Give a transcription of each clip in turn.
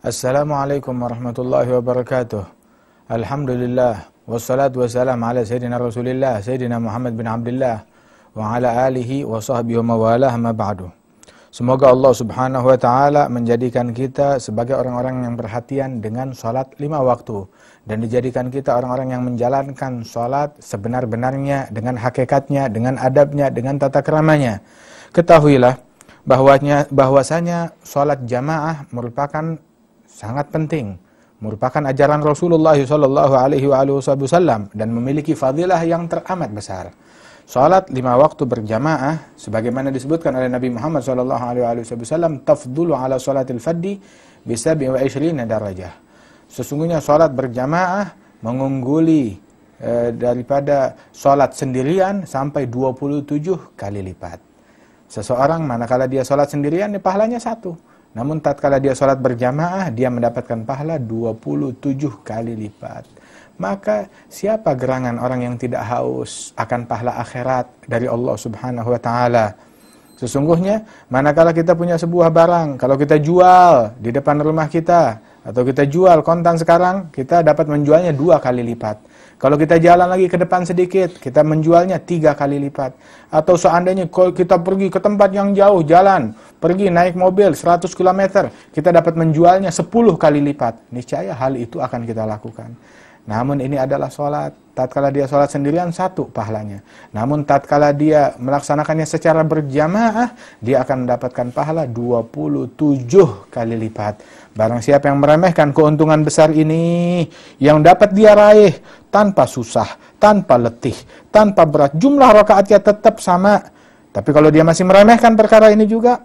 Assalamualaikum warahmatullahi wabarakatuh. Alhamdulillah wassalatu wassalam ala sayyidina Rasulillah sayyidina Muhammad bin Abdullah wa ala alihi wa sahbihi wa mawalah ma ba'du. Semoga Allah Subhanahu wa taala menjadikan kita sebagai orang-orang yang perhatian dengan salat lima waktu dan dijadikan kita orang-orang yang menjalankan salat sebenar-benarnya dengan hakikatnya, dengan adabnya, dengan tata keramanya. Ketahuilah bahwanya bahwasanya salat jamaah merupakan sangat penting merupakan ajaran Rasulullah Shallallahu Alaihi Wasallam dan memiliki fadilah yang teramat besar. Salat lima waktu berjamaah, sebagaimana disebutkan oleh Nabi Muhammad Shallallahu Alaihi Wasallam, tafdulu ala salatil fadhi bisa biwa darajah. Sesungguhnya salat berjamaah mengungguli e, daripada salat sendirian sampai 27 kali lipat. Seseorang manakala dia salat sendirian, pahalanya satu namun tatkala dia sholat berjamaah, dia mendapatkan pahala 27 kali lipat. Maka siapa gerangan orang yang tidak haus akan pahala akhirat dari Allah subhanahu wa ta'ala. Sesungguhnya, manakala kita punya sebuah barang, kalau kita jual di depan rumah kita, atau kita jual kontan sekarang, kita dapat menjualnya dua kali lipat. Kalau kita jalan lagi ke depan sedikit, kita menjualnya tiga kali lipat. Atau seandainya kalau kita pergi ke tempat yang jauh, jalan, pergi naik mobil 100 km, kita dapat menjualnya 10 kali lipat. Niscaya hal itu akan kita lakukan. Namun ini adalah sholat. Tatkala dia sholat sendirian, satu pahalanya. Namun tatkala dia melaksanakannya secara berjamaah, dia akan mendapatkan pahala 27 kali lipat. Barang siapa yang meremehkan keuntungan besar ini, yang dapat dia raih tanpa susah, tanpa letih, tanpa berat. Jumlah rakaatnya tetap sama. Tapi kalau dia masih meremehkan perkara ini juga,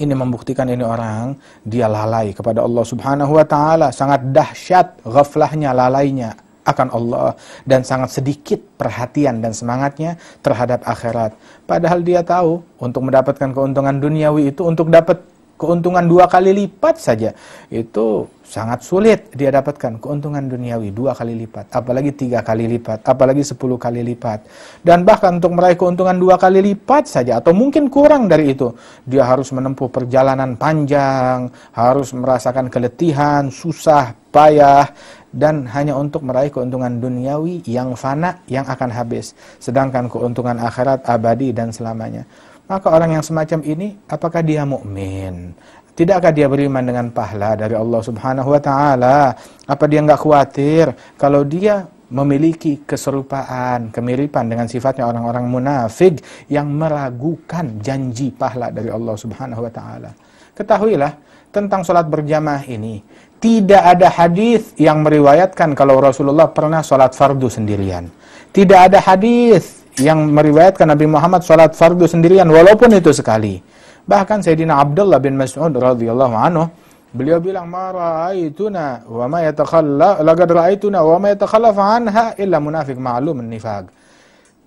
ini membuktikan ini orang dia lalai kepada Allah Subhanahu wa taala, sangat dahsyat ghaflahnya lalainya akan Allah dan sangat sedikit perhatian dan semangatnya terhadap akhirat. Padahal dia tahu untuk mendapatkan keuntungan duniawi itu untuk dapat keuntungan dua kali lipat saja itu sangat sulit dia dapatkan keuntungan duniawi dua kali lipat apalagi tiga kali lipat apalagi sepuluh kali lipat dan bahkan untuk meraih keuntungan dua kali lipat saja atau mungkin kurang dari itu dia harus menempuh perjalanan panjang harus merasakan keletihan susah payah dan hanya untuk meraih keuntungan duniawi yang fana yang akan habis sedangkan keuntungan akhirat abadi dan selamanya maka orang yang semacam ini apakah dia mukmin? Tidakkah dia beriman dengan pahala dari Allah Subhanahu wa taala? Apa dia nggak khawatir kalau dia memiliki keserupaan, kemiripan dengan sifatnya orang-orang munafik yang meragukan janji pahala dari Allah Subhanahu wa taala? Ketahuilah tentang sholat berjamaah ini, tidak ada hadis yang meriwayatkan kalau Rasulullah pernah sholat fardu sendirian. Tidak ada hadis yang meriwayatkan Nabi Muhammad salat fardu sendirian walaupun itu sekali. Bahkan Sayyidina Abdullah bin Mas'ud radhiyallahu anhu beliau bilang ma ra'aituna wa ma yatakhalla laqad ra'aituna wa ma yatakhallafu anha illa munafiq ma'lum nifaq.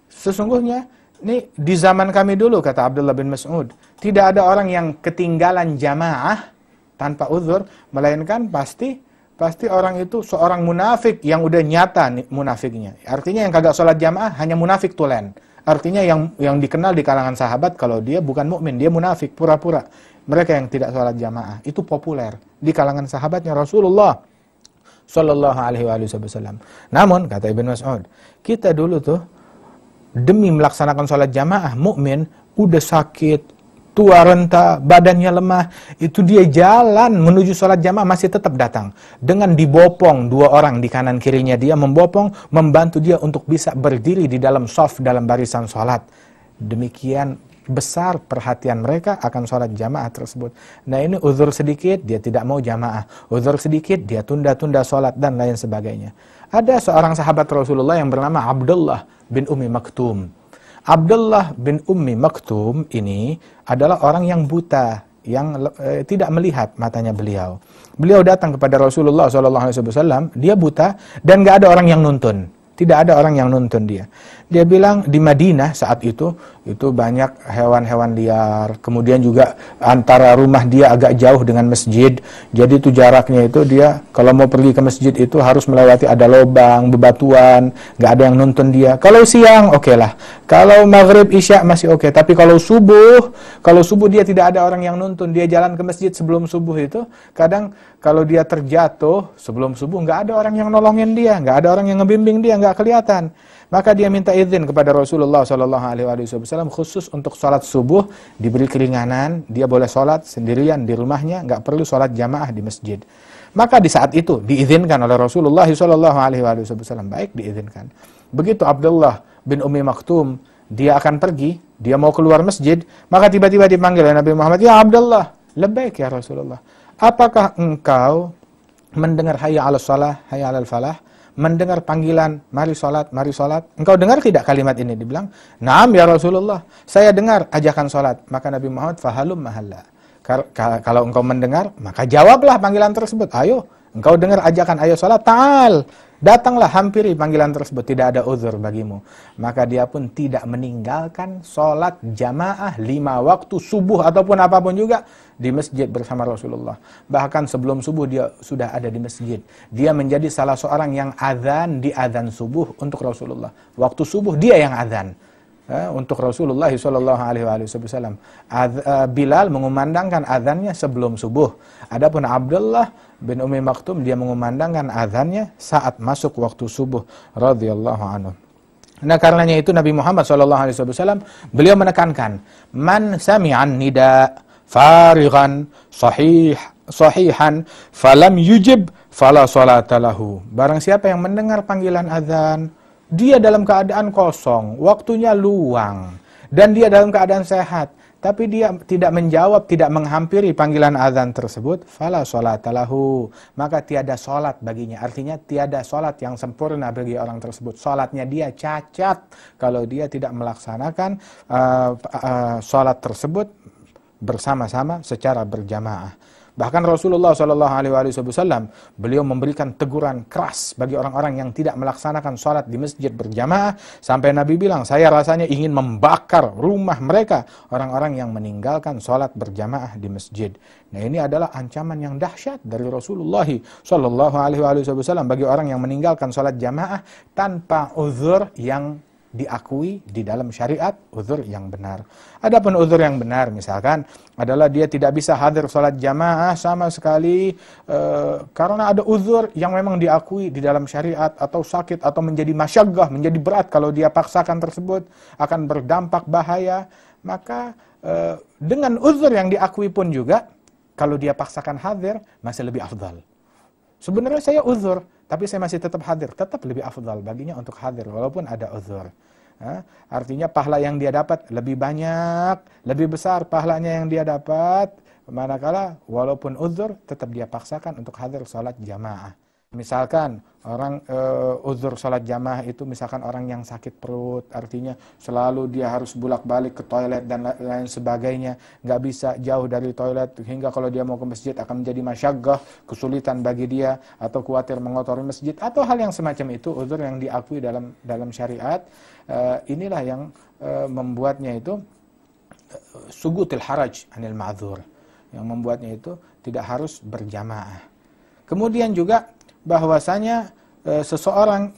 Sesungguhnya ini di zaman kami dulu kata Abdullah bin Mas'ud, tidak ada orang yang ketinggalan jamaah tanpa uzur melainkan pasti pasti orang itu seorang munafik yang udah nyata munafiknya. Artinya yang kagak sholat jamaah hanya munafik tulen. Artinya yang yang dikenal di kalangan sahabat kalau dia bukan mukmin, dia munafik pura-pura. Mereka yang tidak sholat jamaah itu populer di kalangan sahabatnya Rasulullah Shallallahu Alaihi Wasallam. Namun kata Ibn Mas'ud, kita dulu tuh demi melaksanakan sholat jamaah mukmin udah sakit, tua renta, badannya lemah, itu dia jalan menuju sholat jamaah masih tetap datang. Dengan dibopong dua orang di kanan kirinya, dia membopong, membantu dia untuk bisa berdiri di dalam soft dalam barisan sholat. Demikian besar perhatian mereka akan sholat jamaah tersebut. Nah ini uzur sedikit, dia tidak mau jamaah. Uzur sedikit, dia tunda-tunda sholat dan lain sebagainya. Ada seorang sahabat Rasulullah yang bernama Abdullah bin Umi Maktum. Abdullah bin Ummi Maktum ini adalah orang yang buta, yang e, tidak melihat matanya beliau. Beliau datang kepada Rasulullah SAW, dia buta dan nggak ada orang yang nuntun. Tidak ada orang yang nuntun dia. Dia bilang di Madinah saat itu itu banyak hewan-hewan liar. Kemudian juga antara rumah dia agak jauh dengan masjid. Jadi itu jaraknya itu dia kalau mau pergi ke masjid itu harus melewati ada lobang, bebatuan, nggak ada yang nonton dia. Kalau siang oke okay lah. Kalau maghrib isya masih oke. Okay. Tapi kalau subuh, kalau subuh dia tidak ada orang yang nonton. Dia jalan ke masjid sebelum subuh itu kadang kalau dia terjatuh sebelum subuh nggak ada orang yang nolongin dia, nggak ada orang yang ngebimbing dia, nggak kelihatan. Maka dia minta izin kepada Rasulullah Shallallahu Alaihi Wasallam khusus untuk sholat subuh diberi keringanan, dia boleh sholat sendirian di rumahnya, nggak perlu sholat jamaah di masjid. Maka di saat itu diizinkan oleh Rasulullah Shallallahu Alaihi Wasallam baik diizinkan. Begitu Abdullah bin Umi Maktum dia akan pergi, dia mau keluar masjid, maka tiba-tiba dipanggil oleh Nabi Muhammad, ya Abdullah, lebih ya Rasulullah. Apakah engkau mendengar hayya ala salah, hayya ala falah, mendengar panggilan, mari sholat, mari sholat. Engkau dengar tidak kalimat ini? Dibilang, naam ya Rasulullah, saya dengar ajakan sholat. Maka Nabi Muhammad, fahalum mahala. Kalau engkau mendengar, maka jawablah panggilan tersebut. Ayo, engkau dengar ajakan, ayo sholat, ta'al. Datanglah hampiri panggilan tersebut, tidak ada uzur bagimu. Maka dia pun tidak meninggalkan sholat jamaah lima waktu subuh ataupun apapun juga di masjid bersama Rasulullah. Bahkan sebelum subuh dia sudah ada di masjid. Dia menjadi salah seorang yang azan di azan subuh untuk Rasulullah. Waktu subuh dia yang azan ya, untuk Rasulullah Shallallahu Alaihi Wasallam. Eh, Bilal mengumandangkan azannya sebelum subuh. Adapun Abdullah bin Umi Maktum dia mengumandangkan azannya saat masuk waktu subuh. Radhiyallahu anhu. Nah karenanya itu Nabi Muhammad SAW beliau menekankan man sami'an nida farigan, sahih sahihan falam yujib fala salatalahu. Barang siapa yang mendengar panggilan azan dia dalam keadaan kosong, waktunya luang, dan dia dalam keadaan sehat. Tapi dia tidak menjawab, tidak menghampiri panggilan azan tersebut. Fala Maka tiada sholat baginya. Artinya tiada sholat yang sempurna bagi orang tersebut. Sholatnya dia cacat. Kalau dia tidak melaksanakan uh, eh, uh, eh, solat tersebut bersama-sama secara berjamaah. Bahkan Rasulullah Shallallahu Alaihi Wasallam beliau memberikan teguran keras bagi orang-orang yang tidak melaksanakan sholat di masjid berjamaah sampai Nabi bilang saya rasanya ingin membakar rumah mereka orang-orang yang meninggalkan sholat berjamaah di masjid. Nah ini adalah ancaman yang dahsyat dari Rasulullah Shallallahu Alaihi Wasallam bagi orang yang meninggalkan sholat jamaah tanpa uzur yang diakui di dalam syariat uzur yang benar. Adapun uzur yang benar misalkan adalah dia tidak bisa hadir sholat jamaah sama sekali e, karena ada uzur yang memang diakui di dalam syariat atau sakit atau menjadi masyaggah, menjadi berat kalau dia paksakan tersebut akan berdampak bahaya. Maka e, dengan uzur yang diakui pun juga kalau dia paksakan hadir masih lebih afdal. Sebenarnya saya uzur, tapi saya masih tetap hadir, tetap lebih afdal baginya untuk hadir walaupun ada uzur. Artinya pahala yang dia dapat lebih banyak, lebih besar pahalanya yang dia dapat. Manakala walaupun uzur tetap dia paksakan untuk hadir sholat jamaah. Misalkan orang e, uzur sholat jamaah itu misalkan orang yang sakit perut, artinya selalu dia harus bolak-balik ke toilet dan lain sebagainya, nggak bisa jauh dari toilet hingga kalau dia mau ke masjid akan menjadi masyagah kesulitan bagi dia atau khawatir mengotori masjid atau hal yang semacam itu uzur yang diakui dalam dalam syariat e, inilah yang e, membuatnya itu sugutil haraj anil ma'zur yang membuatnya itu tidak harus berjamaah. Kemudian juga bahwasanya e, seseorang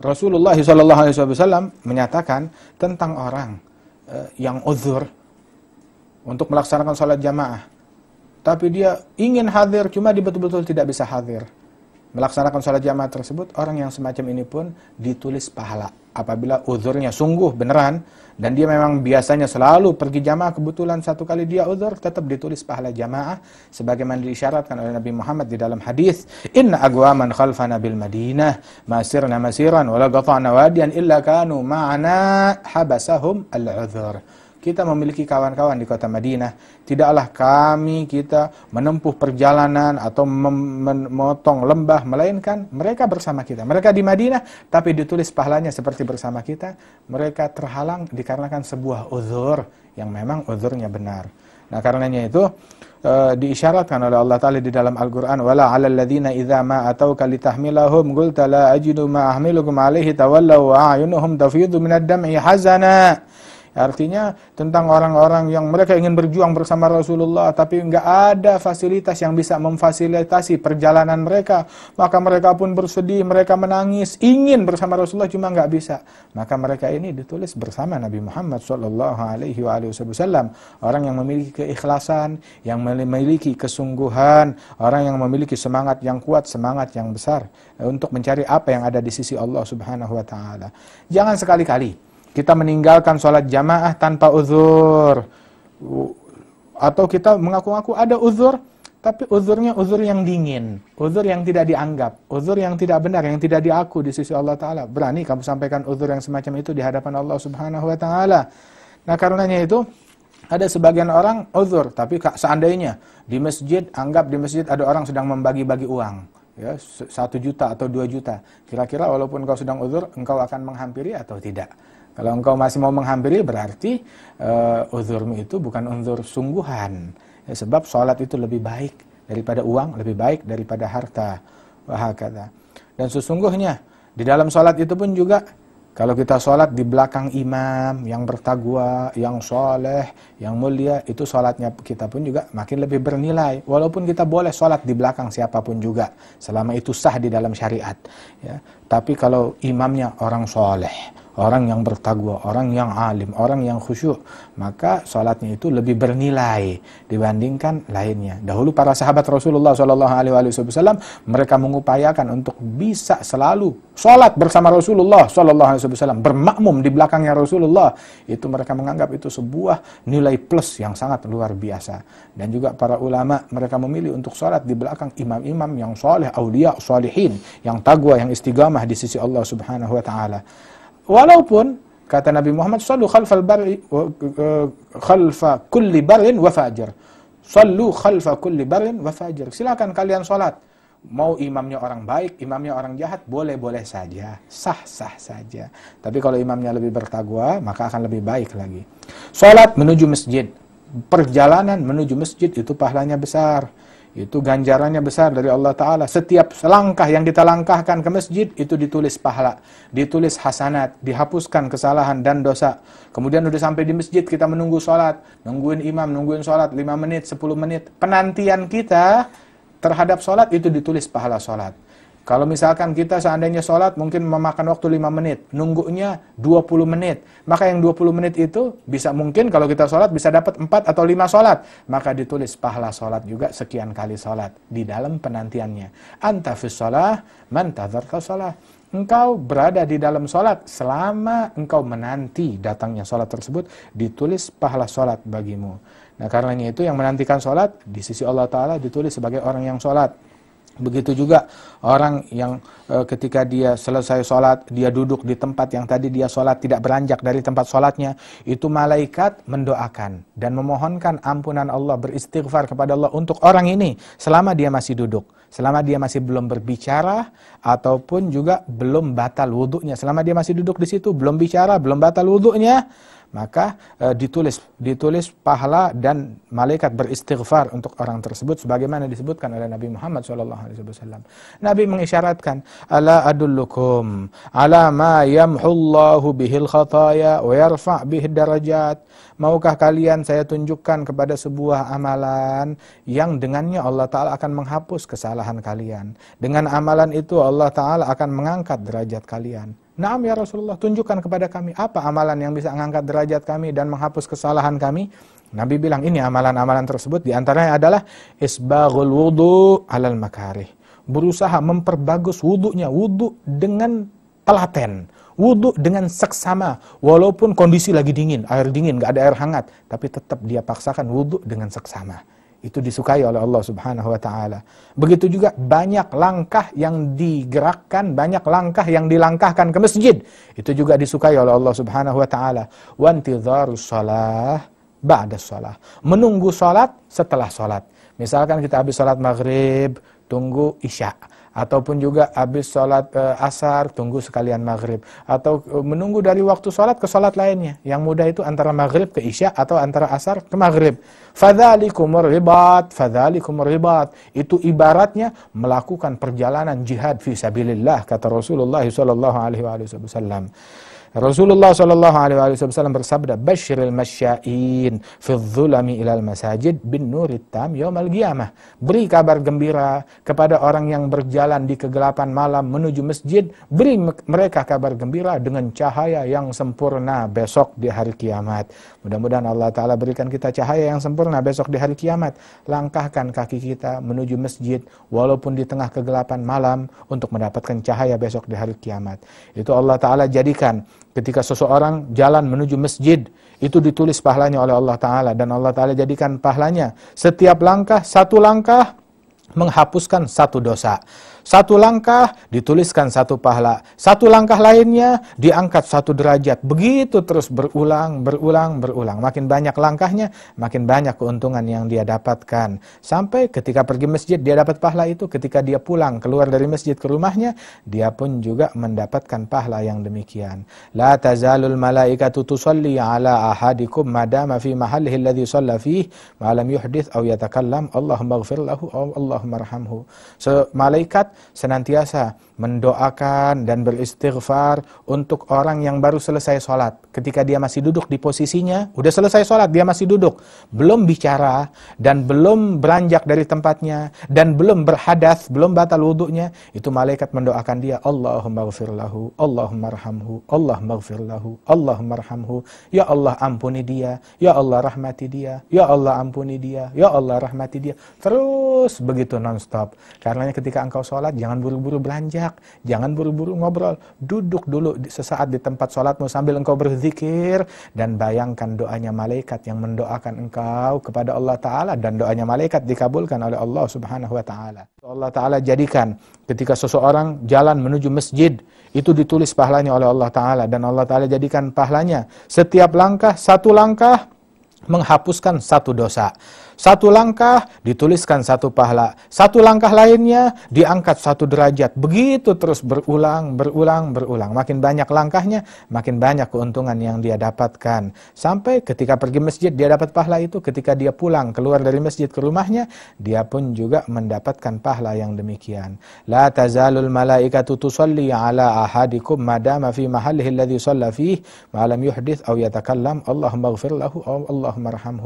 Rasulullah SAW menyatakan tentang orang e, yang uzur untuk melaksanakan sholat jamaah, tapi dia ingin hadir cuma dia betul-betul tidak bisa hadir melaksanakan sholat jamaah tersebut, orang yang semacam ini pun ditulis pahala. Apabila uzurnya sungguh beneran, dan dia memang biasanya selalu pergi jamaah, kebetulan satu kali dia uzur, tetap ditulis pahala jamaah, sebagaimana disyaratkan oleh Nabi Muhammad di dalam hadis Inna agwaman khalfana bil madinah, masirna masiran, wala gata'na wadian illa kanu ma'ana habasahum al-uzur kita memiliki kawan-kawan di kota Madinah. Tidaklah kami kita menempuh perjalanan atau memotong lembah, melainkan mereka bersama kita. Mereka di Madinah, tapi ditulis pahalanya seperti bersama kita. Mereka terhalang dikarenakan sebuah uzur yang memang uzurnya benar. Nah, karenanya itu e, diisyaratkan oleh Allah Taala di dalam Al-Qur'an wala عَلَى ladzina إِذَا مَا أَتَوْكَ لِتَحْمِلَهُمْ قُلْتَ لَا ajidu مَا أَحْمِلُكُمْ عَلَيْهِ tawallaw وَأَعْيُنُهُمْ a'yunuhum مِنَ minad dam'i hazana Artinya tentang orang-orang yang mereka ingin berjuang bersama Rasulullah tapi nggak ada fasilitas yang bisa memfasilitasi perjalanan mereka. Maka mereka pun bersedih, mereka menangis, ingin bersama Rasulullah cuma nggak bisa. Maka mereka ini ditulis bersama Nabi Muhammad Shallallahu Alaihi Wasallam. Orang yang memiliki keikhlasan, yang memiliki kesungguhan, orang yang memiliki semangat yang kuat, semangat yang besar untuk mencari apa yang ada di sisi Allah Subhanahu Wa Taala. Jangan sekali-kali kita meninggalkan sholat jamaah tanpa uzur atau kita mengaku-ngaku ada uzur tapi uzurnya uzur yang dingin uzur yang tidak dianggap uzur yang tidak benar yang tidak diaku di sisi Allah Taala berani kamu sampaikan uzur yang semacam itu di hadapan Allah Subhanahu Wa Taala nah karenanya itu ada sebagian orang uzur, tapi seandainya di masjid, anggap di masjid ada orang sedang membagi-bagi uang, ya satu juta atau dua juta. Kira-kira walaupun kau sedang uzur, engkau akan menghampiri atau tidak? Kalau engkau masih mau menghampiri berarti uh, uzurmu itu bukan uzur sungguhan. Ya, sebab sholat itu lebih baik daripada uang, lebih baik daripada harta. Wah Dan sesungguhnya di dalam sholat itu pun juga kalau kita sholat di belakang imam yang bertagwa, yang soleh, yang mulia, itu sholatnya kita pun juga makin lebih bernilai. Walaupun kita boleh sholat di belakang siapapun juga, selama itu sah di dalam syariat. Ya. Tapi kalau imamnya orang soleh, orang yang bertakwa, orang yang alim, orang yang khusyuk, maka sholatnya itu lebih bernilai dibandingkan lainnya. Dahulu para sahabat Rasulullah Shallallahu Alaihi Wasallam mereka mengupayakan untuk bisa selalu sholat bersama Rasulullah Shallallahu Alaihi Wasallam, bermakmum di belakangnya Rasulullah. Itu mereka menganggap itu sebuah nilai plus yang sangat luar biasa. Dan juga para ulama mereka memilih untuk sholat di belakang imam-imam yang soleh, aulia, solehin yang tagwa, yang istigamah di sisi Allah Subhanahu Wa Taala. Walaupun kata Nabi Muhammad sallu khalfal bar'i eh, khalfa kulli bar'in wa fajr. Sallu khalfa kulli bar'in wa fajr. Silakan kalian salat. Mau imamnya orang baik, imamnya orang jahat, boleh-boleh saja. Sah-sah saja. Tapi kalau imamnya lebih bertakwa, maka akan lebih baik lagi. Salat menuju masjid. Perjalanan menuju masjid itu pahalanya besar itu ganjarannya besar dari Allah Ta'ala. Setiap langkah yang kita langkahkan ke masjid, itu ditulis pahala, ditulis hasanat, dihapuskan kesalahan dan dosa. Kemudian udah sampai di masjid, kita menunggu sholat, nungguin imam, nungguin sholat 5 menit, 10 menit. Penantian kita terhadap sholat itu ditulis pahala sholat. Kalau misalkan kita seandainya sholat mungkin memakan waktu 5 menit, nunggunya 20 menit. Maka yang 20 menit itu bisa mungkin kalau kita sholat bisa dapat 4 atau 5 sholat. Maka ditulis pahala sholat juga sekian kali sholat di dalam penantiannya. antafis fis sholah, man sholat Engkau berada di dalam sholat selama engkau menanti datangnya sholat tersebut, ditulis pahala sholat bagimu. Nah karenanya itu yang menantikan sholat di sisi Allah Ta'ala ditulis sebagai orang yang sholat. Begitu juga orang yang e, ketika dia selesai sholat, dia duduk di tempat yang tadi dia sholat, tidak beranjak dari tempat sholatnya. Itu malaikat mendoakan dan memohonkan ampunan Allah, beristighfar kepada Allah untuk orang ini selama dia masih duduk. Selama dia masih belum berbicara ataupun juga belum batal wudhunya. Selama dia masih duduk di situ, belum bicara, belum batal wudhunya maka e, ditulis ditulis pahala dan malaikat beristighfar untuk orang tersebut sebagaimana disebutkan oleh Nabi Muhammad Alaihi Wasallam. Nabi mengisyaratkan ala adullukum ala ma yamhullahu bihil khataya wa yarfa' bihid darajat. Maukah kalian saya tunjukkan kepada sebuah amalan yang dengannya Allah Ta'ala akan menghapus kesalahan kalian. Dengan amalan itu Allah Ta'ala akan mengangkat derajat kalian. Naam ya Rasulullah, tunjukkan kepada kami apa amalan yang bisa mengangkat derajat kami dan menghapus kesalahan kami. Nabi bilang ini amalan-amalan tersebut diantaranya adalah isbaghul wudu alal makarih. Berusaha memperbagus wudhunya, wudhu dengan telaten. Wudhu dengan seksama, walaupun kondisi lagi dingin, air dingin, nggak ada air hangat. Tapi tetap dia paksakan wudhu dengan seksama itu disukai oleh Allah Subhanahu wa taala. Begitu juga banyak langkah yang digerakkan, banyak langkah yang dilangkahkan ke masjid, itu juga disukai oleh Allah Subhanahu wa taala. Wa shalah ba'da shalah. Menunggu salat setelah salat. Misalkan kita habis salat maghrib, tunggu isya' ataupun juga habis sholat e, asar tunggu sekalian maghrib atau e, menunggu dari waktu sholat ke sholat lainnya yang mudah itu antara maghrib ke isya atau antara asar ke maghrib fadzalikumur ribat kumur ribat itu ibaratnya melakukan perjalanan jihad fi sabilillah kata Rasulullah sallallahu Rasulullah Shallallahu Alaihi Wasallam bersabda, Bashiril masyain fil zulami ilal masajid bin nurit tam al qiyamah. Beri kabar gembira kepada orang yang berjalan di kegelapan malam menuju masjid. Beri mereka kabar gembira dengan cahaya yang sempurna besok di hari kiamat. Mudah-mudahan Allah Ta'ala berikan kita cahaya yang sempurna besok di hari kiamat. Langkahkan kaki kita menuju masjid walaupun di tengah kegelapan malam untuk mendapatkan cahaya besok di hari kiamat. Itu Allah Ta'ala jadikan ketika seseorang jalan menuju masjid itu ditulis pahalanya oleh Allah Ta'ala dan Allah Ta'ala jadikan pahalanya setiap langkah satu langkah menghapuskan satu dosa satu langkah dituliskan satu pahala. Satu langkah lainnya diangkat satu derajat. Begitu terus berulang, berulang, berulang. Makin banyak langkahnya, makin banyak keuntungan yang dia dapatkan. Sampai ketika pergi masjid dia dapat pahala itu, ketika dia pulang keluar dari masjid ke rumahnya, dia pun juga mendapatkan pahala yang demikian. La tazalul malaikatu tusalli ala ahadikum madama fi mahallihi alladhi salla fih ma lam yuhdith aw yatakallam Allahumma lahu aw Allahumma rahamhu. So, malaikat senantiasa mendoakan dan beristighfar untuk orang yang baru selesai sholat. Ketika dia masih duduk di posisinya, udah selesai sholat, dia masih duduk. Belum bicara, dan belum beranjak dari tempatnya, dan belum berhadas, belum batal wudhunya, itu malaikat mendoakan dia, Allahumma gfirlahu, Allahumma rahamhu, Allahumma gfirlahu, Allahumma rahamhu. Ya Allah ampuni dia, Ya Allah rahmati dia, Ya Allah ampuni dia, Ya Allah rahmati dia. Terus begitu nonstop. Karena ketika engkau sholat, jangan buru-buru beranjak banyak, jangan buru-buru ngobrol. Duduk dulu sesaat di tempat sholatmu sambil engkau berzikir dan bayangkan doanya malaikat yang mendoakan engkau kepada Allah Ta'ala dan doanya malaikat dikabulkan oleh Allah Subhanahu Wa Ta'ala. Allah Ta'ala jadikan ketika seseorang jalan menuju masjid, itu ditulis pahalanya oleh Allah Ta'ala dan Allah Ta'ala jadikan pahalanya setiap langkah, satu langkah menghapuskan satu dosa. Satu langkah dituliskan satu pahala, satu langkah lainnya diangkat satu derajat. Begitu terus berulang, berulang, berulang. Makin banyak langkahnya, makin banyak keuntungan yang dia dapatkan. Sampai ketika pergi masjid dia dapat pahala itu, ketika dia pulang keluar dari masjid ke rumahnya, dia pun juga mendapatkan pahala yang demikian. La tazalul malaikatu tusalli ala ahadikum madama fi mahallihi alladhi shalla fihi ma lam yuhdith aw yatakallam Allahumma ighfir lahu aw اللهم ارحمه.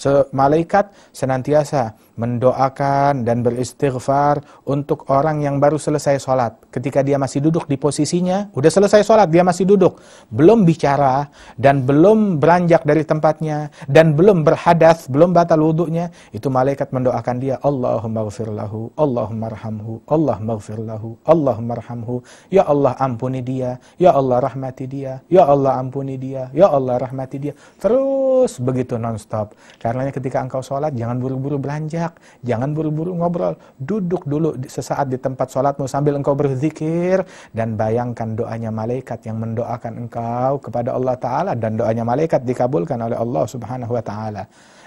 So, malaikat senantiasa mendoakan dan beristighfar untuk orang yang baru selesai sholat. Ketika dia masih duduk di posisinya, udah selesai sholat, dia masih duduk. Belum bicara dan belum beranjak dari tempatnya dan belum berhadas, belum batal wudhunya. Itu malaikat mendoakan dia, Allahumma gfirlahu, Allahumma rahamhu, Allahumma gfirlahu, Allahumma rahamhu. Ya Allah ampuni dia, ya Allah rahmati dia, ya Allah ampuni dia, ya Allah rahmati dia. Terus begitu nonstop. Karena ketika engkau sholat, sholat, jangan buru-buru beranjak, jangan buru-buru ngobrol. Duduk dulu sesaat di tempat sholatmu sambil engkau berzikir dan bayangkan doanya malaikat yang mendoakan engkau kepada Allah Ta'ala dan doanya malaikat dikabulkan oleh Allah Subhanahu Wa Ta'ala.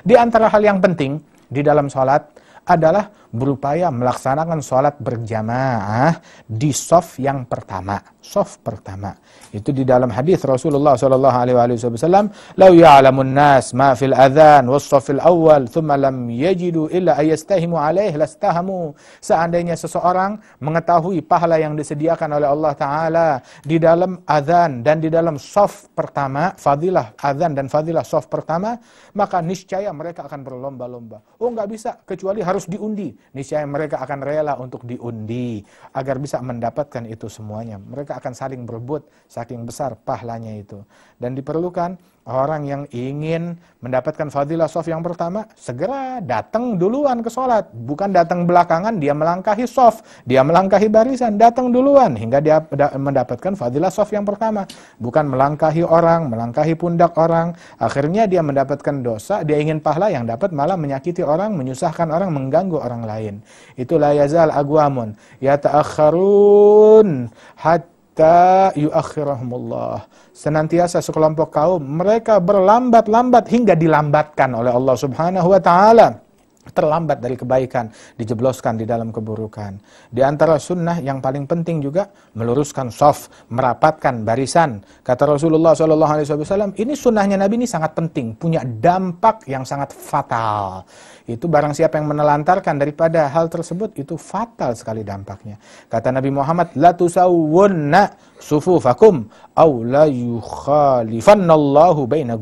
Di antara hal yang penting di dalam sholat adalah berupaya melaksanakan sholat berjamaah di sof yang pertama. Sof pertama. Itu di dalam hadis Rasulullah saw. Lalu Wasallam, "Lau ya'lamun nas ma fil adzan was awal, thumma lam yajidu illa ayastahimu alaih lastahamu." Seandainya seseorang mengetahui pahala yang disediakan oleh Allah Taala di dalam azan dan di dalam sof pertama, fadilah azan dan fadilah sof pertama, maka niscaya mereka akan berlomba-lomba. Oh nggak bisa, kecuali harus diundi niscaya mereka akan rela untuk diundi agar bisa mendapatkan itu semuanya. Mereka akan saling berebut saking besar pahalanya itu dan diperlukan. Orang yang ingin mendapatkan fadilah sof yang pertama, segera datang duluan ke sholat. Bukan datang belakangan, dia melangkahi sof, dia melangkahi barisan, datang duluan hingga dia mendapatkan fadilah sof yang pertama. Bukan melangkahi orang, melangkahi pundak orang. Akhirnya dia mendapatkan dosa, dia ingin pahala yang dapat malah menyakiti orang, menyusahkan orang, mengganggu orang lain. Itulah yazal aguamun Ya ta'akharun hatta hatta yuakhirahumullah. Senantiasa sekelompok kaum mereka berlambat-lambat hingga dilambatkan oleh Allah Subhanahu wa taala terlambat dari kebaikan, dijebloskan di dalam keburukan. Di antara sunnah yang paling penting juga meluruskan soft, merapatkan barisan. Kata Rasulullah SAW, ini sunnahnya Nabi ini sangat penting, punya dampak yang sangat fatal. Itu barang siapa yang menelantarkan daripada hal tersebut, itu fatal sekali dampaknya. Kata Nabi Muhammad, La tusawwunna sufufakum, aw la yukhalifannallahu baina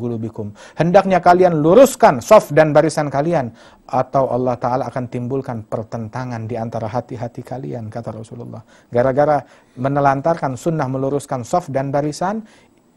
Hendaknya kalian luruskan soft dan barisan kalian, atau Allah Ta'ala akan timbulkan pertentangan di antara hati-hati kalian, kata Rasulullah. Gara-gara menelantarkan sunnah meluruskan soft dan barisan,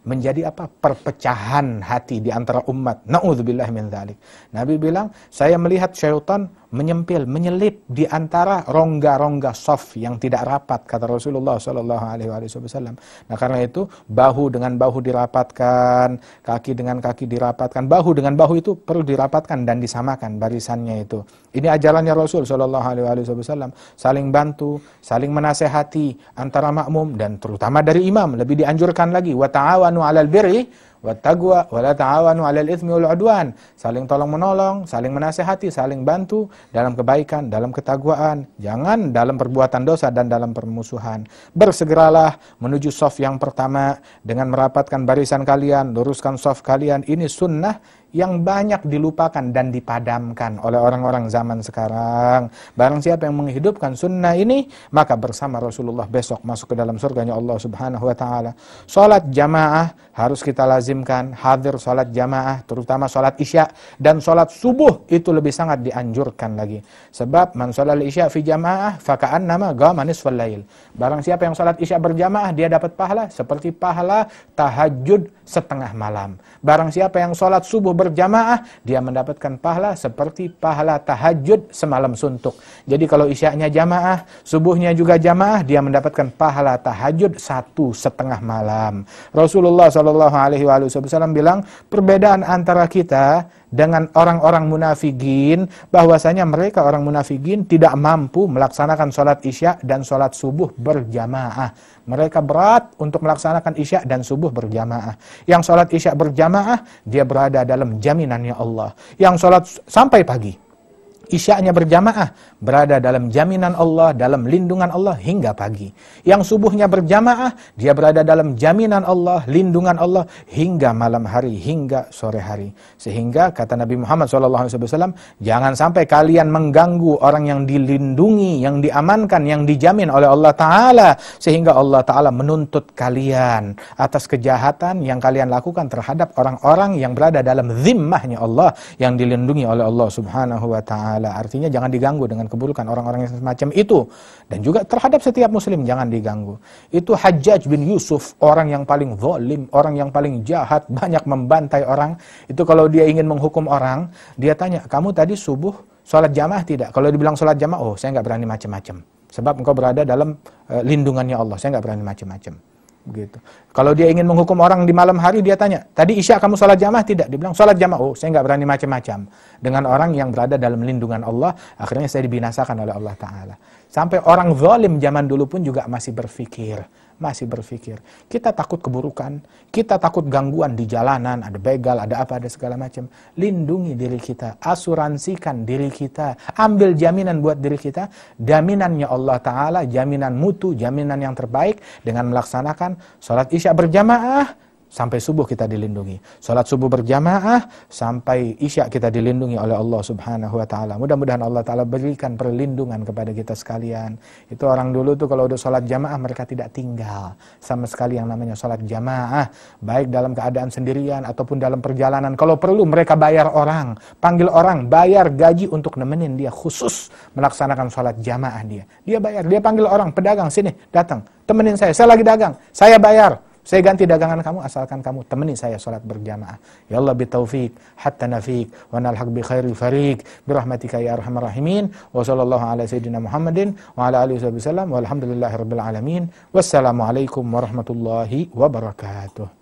menjadi apa? Perpecahan hati di antara umat. Na'udzubillah min dhalik. Nabi bilang, saya melihat syaitan menyempil, menyelip di antara rongga-rongga soft yang tidak rapat kata Rasulullah Shallallahu Alaihi Wasallam. Nah karena itu bahu dengan bahu dirapatkan, kaki dengan kaki dirapatkan, bahu dengan bahu itu perlu dirapatkan dan disamakan barisannya itu. Ini ajarannya Rasul Shallallahu Alaihi Wasallam. Saling bantu, saling menasehati antara makmum dan terutama dari imam lebih dianjurkan lagi. Wa ta'awanu alal birri wattaqwa wa la ta'awanu 'alal itsmi wal 'udwan. Saling tolong menolong, saling menasehati, saling bantu dalam kebaikan, dalam ketakwaan. Jangan dalam perbuatan dosa dan dalam permusuhan. Bersegeralah menuju saf yang pertama dengan merapatkan barisan kalian, luruskan saf kalian. Ini sunnah yang banyak dilupakan dan dipadamkan oleh orang-orang zaman sekarang. Barang siapa yang menghidupkan sunnah ini, maka bersama Rasulullah besok masuk ke dalam surganya Allah Subhanahu wa taala. Salat jamaah harus kita lazimkan, hadir salat jamaah terutama salat Isya dan salat subuh itu lebih sangat dianjurkan lagi. Sebab man shalal Isya fi jamaah fakaan nama gamanis lail. Barang siapa yang salat Isya berjamaah dia dapat pahala seperti pahala tahajud setengah malam. Barang siapa yang salat subuh berjamaah, dia mendapatkan pahala seperti pahala tahajud semalam suntuk. Jadi kalau isyaknya jamaah, subuhnya juga jamaah, dia mendapatkan pahala tahajud satu setengah malam. Rasulullah Shallallahu Alaihi Wasallam bilang perbedaan antara kita dengan orang-orang munafikin bahwasanya mereka orang munafikin tidak mampu melaksanakan sholat isya dan sholat subuh berjamaah. Mereka berat untuk melaksanakan isya dan subuh berjamaah. Yang sholat isya berjamaah dia berada dalam jaminannya Allah. Yang sholat sampai pagi isyaknya berjamaah berada dalam jaminan Allah, dalam lindungan Allah hingga pagi. Yang subuhnya berjamaah, dia berada dalam jaminan Allah, lindungan Allah hingga malam hari, hingga sore hari. Sehingga kata Nabi Muhammad SAW, jangan sampai kalian mengganggu orang yang dilindungi, yang diamankan, yang dijamin oleh Allah Ta'ala. Sehingga Allah Ta'ala menuntut kalian atas kejahatan yang kalian lakukan terhadap orang-orang yang berada dalam zimmahnya Allah, yang dilindungi oleh Allah Subhanahu Wa Ta'ala taala. Artinya jangan diganggu dengan keburukan orang-orang yang semacam itu dan juga terhadap setiap muslim jangan diganggu. Itu Hajjaj bin Yusuf, orang yang paling zalim, orang yang paling jahat, banyak membantai orang. Itu kalau dia ingin menghukum orang, dia tanya, "Kamu tadi subuh sholat jamaah tidak?" Kalau dibilang sholat jamaah, "Oh, saya nggak berani macam-macam." Sebab engkau berada dalam uh, lindungannya Allah. Saya nggak berani macam-macam gitu. Kalau dia ingin menghukum orang di malam hari, dia tanya, tadi Isya kamu sholat jamaah tidak? dibilang sholat jamaah, oh saya nggak berani macam-macam dengan orang yang berada dalam lindungan Allah, akhirnya saya dibinasakan oleh Allah Ta'ala. Sampai orang zalim zaman dulu pun juga masih berpikir, masih berpikir. Kita takut keburukan, kita takut gangguan di jalanan, ada begal, ada apa, ada segala macam. Lindungi diri kita, asuransikan diri kita, ambil jaminan buat diri kita, jaminannya Allah Ta'ala, jaminan mutu, jaminan yang terbaik, dengan melaksanakan sholat isya berjamaah, sampai subuh kita dilindungi. Salat subuh berjamaah sampai isya kita dilindungi oleh Allah Subhanahu wa taala. Mudah-mudahan Allah taala berikan perlindungan kepada kita sekalian. Itu orang dulu tuh kalau udah salat jamaah mereka tidak tinggal sama sekali yang namanya salat jamaah, baik dalam keadaan sendirian ataupun dalam perjalanan. Kalau perlu mereka bayar orang, panggil orang, bayar gaji untuk nemenin dia khusus melaksanakan salat jamaah dia. Dia bayar, dia panggil orang, pedagang sini, datang, temenin saya, saya lagi dagang, saya bayar saya ganti dagangan kamu asalkan kamu temani saya sholat berjamaah. Ya Allah bi taufik hatta nafik wa nalhaq bi khairil fariq bi rahmatika ya arhamar rahimin wa sallallahu ala sayyidina Muhammadin wa ala alihi wasallam walhamdulillahirabbil alamin wassalamu alaikum warahmatullahi wabarakatuh.